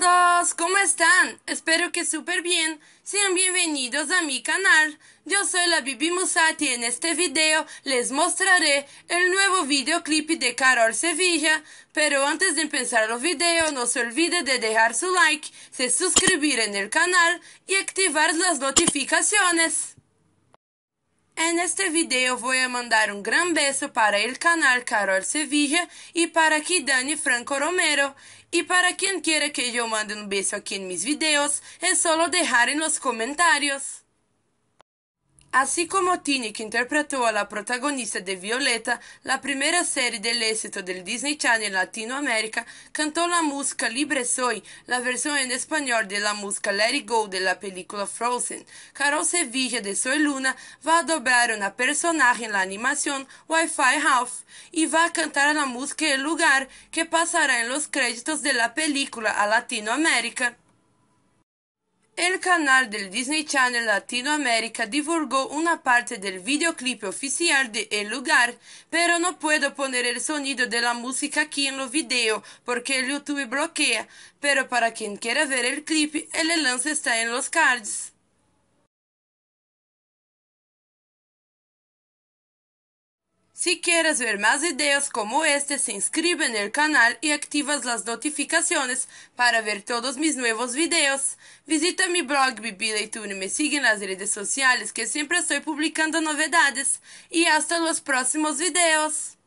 todos, ¿cómo están? Espero que súper bien. Sean bienvenidos a mi canal. Yo soy la Bibi Musati y en este video les mostraré el nuevo videoclip de Carol Sevilla. Pero antes de empezar el video, no se olvide de dejar su like, se suscribir en el canal y activar las notificaciones. En é, este vídeo eu vou mandar um grande beijo para o canal Carol Sevilla e para Dani Franco Romero. e para quem quiser que eu mande um beijo aqui nos mis vídeos, é só deixar nos comentários. Así como Tini, que interpretó a la protagonista de Violeta, la primera serie del éxito del Disney Channel Latinoamérica, cantó la música Libre Soy, la versión en español de la música Let It Go de la película Frozen. Carol Sevilla de Soy Luna va a doblar una personaje en la animación Wi-Fi Half y va a cantar la música El Lugar que pasará en los créditos de la película a Latinoamérica canal del Disney Channel Latinoamérica divulgó una parte del videoclip oficial de El Lugar, pero no puedo poner el sonido de la música aquí en los videos porque el YouTube bloquea, pero para quien quiera ver el clip, el enlace está en los cards. Se queres ver mais vídeos como este, se inscribe no canal e ativa as notificações para ver todos os meus novos vídeos. Visita meu blog Bibileitura e me siga nas redes sociais que sempre estou publicando novidades. E até os próximos vídeos.